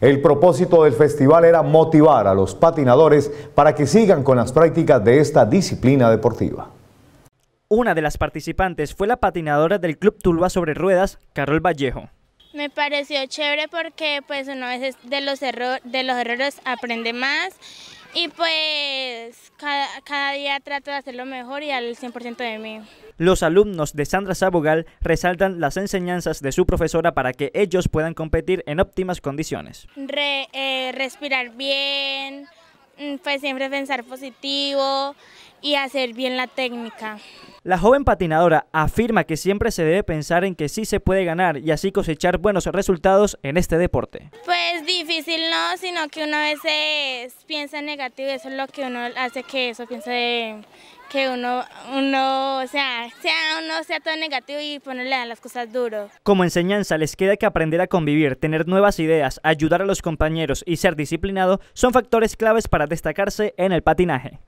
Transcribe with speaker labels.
Speaker 1: El propósito del festival era motivar a los patinadores para que sigan con las prácticas de esta disciplina deportiva.
Speaker 2: Una de las participantes fue la patinadora del Club Tulba sobre Ruedas, Carol Vallejo.
Speaker 3: Me pareció chévere porque pues uno de los errores aprende más y pues cada, día trato de hacerlo mejor y al 100% de mí.
Speaker 2: Los alumnos de Sandra Sabogal resaltan las enseñanzas de su profesora para que ellos puedan competir en óptimas condiciones.
Speaker 3: Eh, respirar bien, mm, pues siempre pensar positivo y hacer bien la técnica.
Speaker 2: La joven patinadora afirma que siempre se debe pensar en que sí se puede ganar y así cosechar buenos resultados en este deporte.
Speaker 3: Pues difícil no, sino que uno a veces piensa negativo, eso es lo que uno hace que eso piense que uno, uno, sea, sea uno sea todo negativo y ponerle pues a las cosas duro.
Speaker 2: Como enseñanza les queda que aprender a convivir, tener nuevas ideas, ayudar a los compañeros y ser disciplinado son factores claves para destacarse en el patinaje.